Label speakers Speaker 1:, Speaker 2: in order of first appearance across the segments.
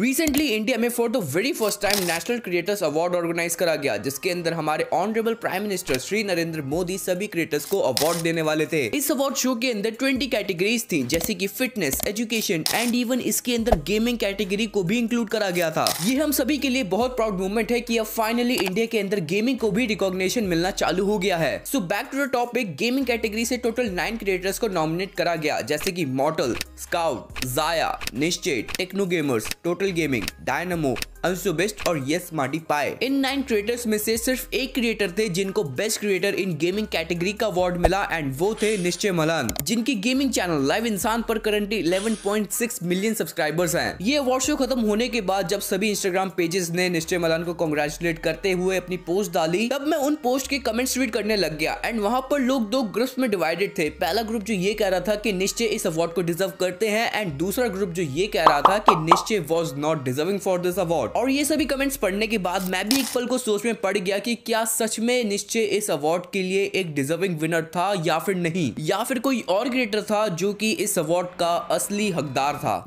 Speaker 1: recently India में for the very first time national creators award organise करा गया जिसके अंदर हमारे honourable prime minister Shri Narendra Modi सभी क्रिएटर्स को अवार्ड देने वाले थे इस अवार्ड शो के अंदर 20 कैटेगरीज थी जैसे कि फिटनेस एजुकेशन एंड इवन इसके अंदर गेमिंग कैटेगरी को भी इंक्लूड करा गया था ये हम सभी के लिए बहुत प्राउड मूवमेंट है की अब फाइनली इंडिया के अंदर गेमिंग को भी रिकॉग्निशन मिलना चालू हो गया है so back to the topic gaming category से टोटल नाइन क्रिएटर्स को नॉमिनेट करा गया जैसे की मॉटल स्काउट जाया Nischay techno gamers total Gaming, Dynamo, Anshu Bisht और यस मार्टी पाए इन नाइन क्रिएटर्स में से सिर्फ एक क्रिएटर थे जिनको best creator in gaming category का अवार्ड मिला एंड वो थे निश्चय मलान जिनकी गेमिंग चैनल लाइव इंसान पर करंटली 11.6 मिलियन सब्सक्राइबर्स हैं ये अवार्ड शो खत्म होने के बाद जब सभी इंस्टाग्राम पेजेस ने निश्चय मलान को कॉन्ग्रेचुलेट करते हुए अपनी पोस्ट डाली तब मैं उन पोस्ट के कमेंट्स रीड करने लग गया एंड वहाँ पर लोग दो ग्रुप में डिवाइडेड थे पहला ग्रुप जो ये कह रहा था की निश्चय इस अवार्ड को डिजर्व करते हैं एंड दूसरा ग्रुप जो ये कह रहा था की Nischay was not deserving for this award award और ये सभी कमेंट्स पढ़ने के बाद मैं भी एक पल को सोच में पड़ गया कि क्या सच में निश्चय इस अवार्ड के लिए एक डिजर्विंग विनर था या फिर नहीं या फिर कोई और क्रिएटर था जो कि इस अवार्ड का असली हकदार था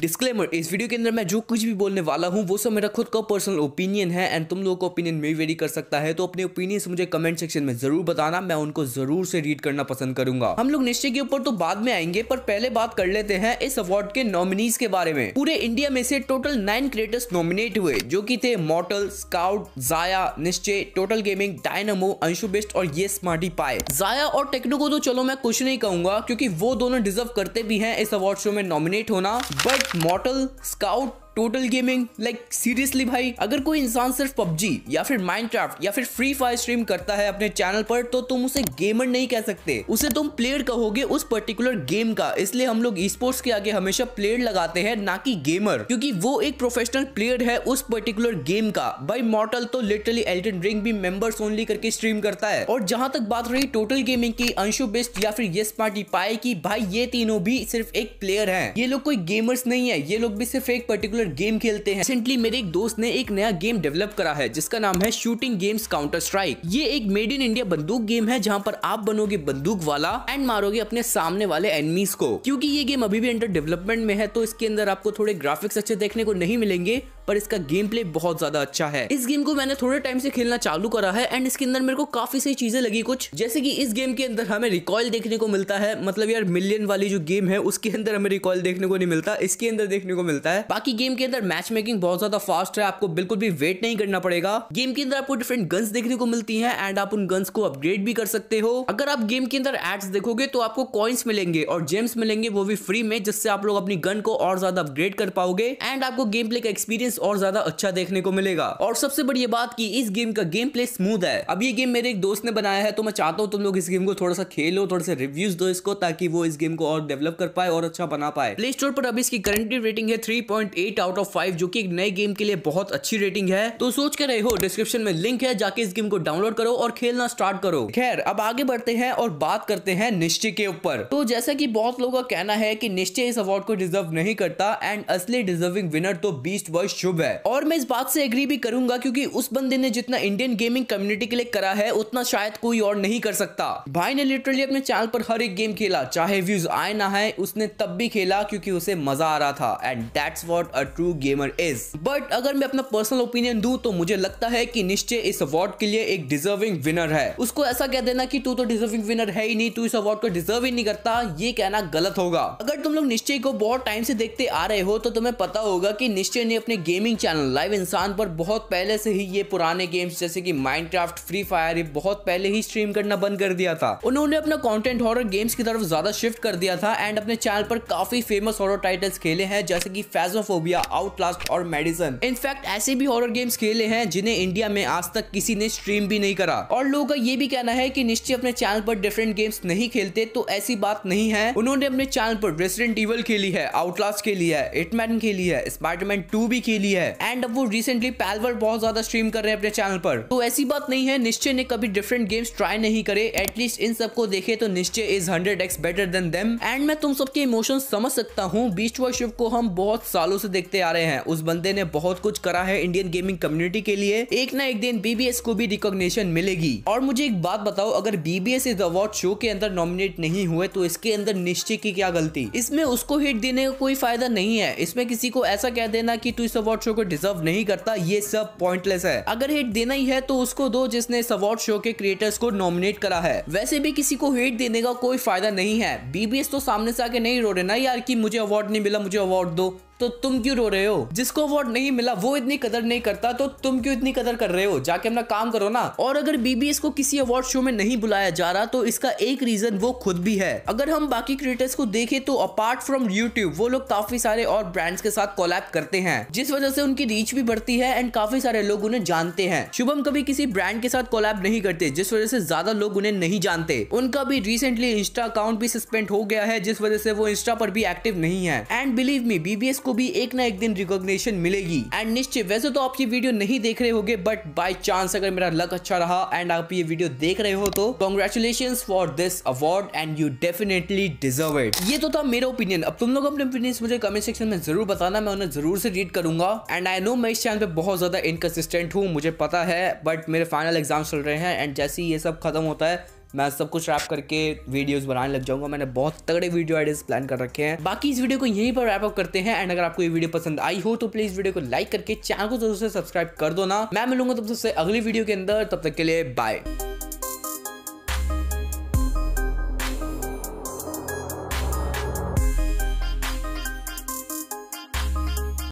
Speaker 1: डिस्क्लेमर इस वीडियो के अंदर मैं जो कुछ भी बोलने वाला हूँ वो सब मेरा खुद का पर्सनल ओपिनियन है एंड तुम लोगों का ओपिनियन मे वेरी कर सकता है तो अपने ओपिनियन से मुझे कमेंट सेक्शन में जरूर बताना मैं उनको जरूर से रीड करना पसंद करूंगा हम लोग निश्चय के ऊपर तो बाद में आएंगे पर पहले बात कर लेते हैं इस अवार्ड के नॉमिनीज के बारे में पूरे इंडिया में से टोटल नाइन क्रिएटर्स नॉमिनेट हुए जो की थे मॉटल स्काउट जाया Nischay total gaming Dynamo Anshu Bisht और ये स्मार्टी पाए जाया और टेक्नो को तो चलो मैं कुछ नहीं कहूंगा क्योंकि वो दोनों डिजर्व करते भी है इस अवार्ड शो में नॉमिनेट होना but Mortal Scout total gaming like seriously भाई अगर कोई इंसान सिर्फ पबजी या फिर माइंड या फिर फ्री फायर स्ट्रीम करता है अपने चैनल पर तो तुम उसे गेमर नहीं कह सकते उसे तुम प्लेयर कहोगे उस पर्टिकुलर गेम का इसलिए हम लोग स्पोर्ट्स के आगे हमेशा प्लेयर लगाते हैं ना कि गेमर क्योंकि वो एक प्रोफेशनल प्लेयर है उस पर्टिकुलर गेम का भाई मॉटल तो लिटरली एल्टन रिंग भी मेंबर्स ओनली करके स्ट्रीम करता है और जहां तक बात रही टोटल गेमिंग की अंशु बेस्ट या फिर ये पार्टी पाए की भाई ये तीनों भी सिर्फ एक प्लेयर है ये लोग कोई गेमर्स नहीं है ये लोग भी सिर्फ एक पर्टिकुलर मिलकर गेम खेलते हैं रिसेंटली मेरे एक दोस्त ने एक नया गेम डेवलप करा है जिसका नाम है शूटिंग गेम्स काउंटर स्ट्राइक ये एक मेड इन इंडिया बंदूक गेम है जहाँ पर आप बनोगे बंदूक वाला एंड मारोगे अपने सामने वाले एनमीज को क्यूँकी ये गेम अभी भी अंडर डेवलपमेंट में है तो इसके अंदर आपको थोड़े ग्राफिक्स अच्छे देखने को नहीं मिलेंगे पर इसका गेम प्ले बहुत ज्यादा अच्छा है इस गेम को मैंने थोड़े टाइम से खेलना चालू करा है एंड इसके अंदर मेरे को काफी सही चीजें लगी कुछ जैसे कि इस गेम के अंदर हमें रिकॉयल देखने को मिलता है मतलब यार मिलियन वाली जो गेम है उसके अंदर हमें रिकॉयल देखने को नहीं मिलता इसके अंदर देखने को मिलता है बाकी गेम के अंदर मैच मेकिंग बहुत ज्यादा फास्ट है आपको बिल्कुल भी वेट नहीं करना पड़ेगा गेम के अंदर आपको डिफरेंट गन्स देखने को मिलती है एंड आप उन गन्स को अपग्रेड भी कर सकते हो अगर आप गेम के अंदर एड्स देखोगे तो आपको कॉइन्स मिलेंगे और जेम्स मिलेंगे वो भी फ्री में जिससे आप लोग अपनी गन को और ज्यादा अपग्रेड कर पाओगे एंड आपको गेम प्ले का एक्सपीरियंस इंटरफेस और ज्यादा अच्छा देखने को मिलेगा और सबसे बड़ी बात की इस गेम का गेम प्ले स्मूथ है अब ये गेम मेरे एक दोस्त ने बनाया है तो मैं चाहता हूँ तुम लोग इस गेम को थोड़ा सा खेलो थोड़ा सा रिव्यूज दो इसको ताकि वो इस गेम को और डेवलप कर पाए और अच्छा बना पाए प्ले स्टोर पर अब इसकी करंटली रेटिंग है थ्री आउट ऑफ फाइव जो की एक नए गेम के लिए बहुत अच्छी रेटिंग है तो सोच कर रहे हो डिस्क्रिप्शन में लिंक है जाके इस गेम को डाउनलोड करो और खेलना स्टार्ट करो खैर अब आगे बढ़ते हैं और बात करते हैं निश्चय के ऊपर तो जैसा कि बहुत लोगों का कहना है कि निश्चय इस अवार्ड को डिजर्व नहीं करता एंड असली डिजर्विंग विनर तो बीस्ट बॉय शुभ है और मैं इस बात से एग्री भी करूंगा क्योंकि उस बंदे ने जितना इंडियन गेमिंग कम्युनिटी के लिए करा है उतना शायद कोई और नहीं कर सकता भाई ने लिटरली अपने चैनल पर हर एक गेम खेला चाहे व्यूज आए ना आए उसने तब भी खेला क्योंकि उसे मजा आ रहा था and that's what a true gamer is but अगर मैं अपना पर्सनल ओपिनियन दू तो मुझे लगता है की निश्चय इस अवार्ड के लिए एक डिजर्विंग विनर है उसको ऐसा कह देना की तू तो डिजर्विंग विनर है ही नहीं तू इस अवार्ड को डिजर्व ही नहीं करता ये कहना गलत होगा अगर तुम लोग निश्चय को बहुत टाइम से देखते आ रहे हो तो तुम्हें पता होगा कि निश्चय ने अपने गेम गेमिंग चैनल लाइव इंसान पर बहुत पहले से ही ये पुराने गेम्स जैसे कि माइनक्राफ्ट फ्री फायर ये बहुत पहले ही स्ट्रीम करना बंद कर दिया था उन्होंने अपना कंटेंट हॉरर गेम्स की तरफ ज्यादा शिफ्ट कर दिया था एंड अपने चैनल पर काफी फेमस हॉरर टाइटल्स खेले हैं जैसे की फैजोफोबिया आउटलास्ट और मेडिसन इनफैक्ट ऐसे भी हॉर गेम्स खेले हैं जिन्हें इंडिया में आज तक किसी ने स्ट्रीम भी नहीं करा और लोगों का ये भी कहना है की निश्चय अपने चैनल पर डिफरेंट गेम्स नहीं खेलते तो ऐसी बात नहीं है उन्होंने अपने चैनल पर रेसिडेंट इवल खेली है आउटलास्ट खेली है इटमैन खेली है स्पाइडरमैन टू भी खेली ली है एंड अब वो रिसेंटली पैलवर बहुत ज्यादा स्ट्रीम कर रहे हैं अपने चैनल पर तो ऐसी बात नहीं है निश्चय ने कभी डिफरेंट गेम्स ट्राई नहीं करे एटलीस्ट इन सबको देखे तो Nischay is hundred x better than them and मैं तुम सबके इमोशन समझ सकता हूँ बीच व शिव को हम बहुत सालों से देखते आ रहे हैं उस बंदे ने बहुत कुछ करा है इंडियन गेमिंग कम्युनिटी के लिए एक ना एक दिन बीबीएस को भी रिकॉग्निशन मिलेगी और मुझे एक बात बताओ अगर बीबीएस इस अवार्ड शो के अंदर नॉमिनेट नहीं हुए तो इसके अंदर निश्चय की क्या गलती इसमें उसको हिट देने का को कोई फायदा नहीं है इसमें किसी को ऐसा कह देना की तू इस अवार्ड अवार्ड शो को डिजर्व नहीं करता ये सब पॉइंटलेस है अगर हेट देना ही है तो उसको दो जिसने इस अवार्ड शो के क्रिएटर्स को नॉमिनेट करा है वैसे भी किसी को हेट देने का कोई फायदा नहीं है बीबीएस तो सामने से आके नहीं रो रहे ना यार की मुझे अवार्ड नहीं मिला मुझे अवार्ड दो तो तुम क्यों रो रहे हो जिसको अवार्ड नहीं मिला वो इतनी कदर नहीं करता तो तुम क्यों इतनी कदर कर रहे हो जाके अपना काम करो ना और अगर बीबीएस को किसी अवार्ड शो में नहीं बुलाया जा रहा तो इसका एक रीजन वो खुद भी है अगर हम बाकी क्रिएटर्स को देखें तो अपार्ट फ्रॉम यूट्यूब वो लोग काफी सारे और ब्रांड्स के साथ कोलैब करते हैं जिस वजह से उनकी रीच भी बढ़ती है एंड काफी सारे लोग उन्हें जानते हैं शुभम कभी किसी ब्रांड के साथ कोलैब नहीं करते जिस वजह से ज्यादा लोग उन्हें नहीं जानते उनका भी रिसेंटली इंस्टा अकाउंट भी सस्पेंड हो गया है जिस वजह से वो इंस्टा पर भी एक्टिव नहीं है एंड बिलीव मी बीबीएस को भी एक ना एक दिन रिकॉग्निशन मिलेगी एंड निश्चय वैसे तो आप ये वीडियो नहीं देख रहे होगे बट बाय चांस अगर मेरा लक अच्छा रहा एंड आप ये वीडियो देख रहे हो तो congratulation for this award and you definitely deserve it ये तो था मेरा ओपिनियन अब तुम लोग अपने ओपिनियंस मुझे कमेंट सेक्शन में जरूर बताना मैं उन्हें जरूर से रीड करूंगा एंड आई नो मैं इस चैनल पे बहुत ज्यादा इनकसिस्टेंट हूँ मुझे पता है बट मेरे फाइनल एग्जाम चल रहे हैं एंड जैसे ही ये सब खत्म होता है मैं सब कुछ रैप करके वीडियोस बनाने लग जाऊंगा मैंने बहुत तगड़े वीडियो आइडियस प्लान कर रखे हैं बाकी इस वीडियो को यहीं पर रैप अप करते हैं एंड अगर आपको ये वीडियो पसंद आई हो तो प्लीज वीडियो को लाइक करके चैनल को जरूर से सब्सक्राइब कर दो ना मैं मिलूंगा तब तो सबसे अगली वीडियो के अंदर तब तक के लिए बाय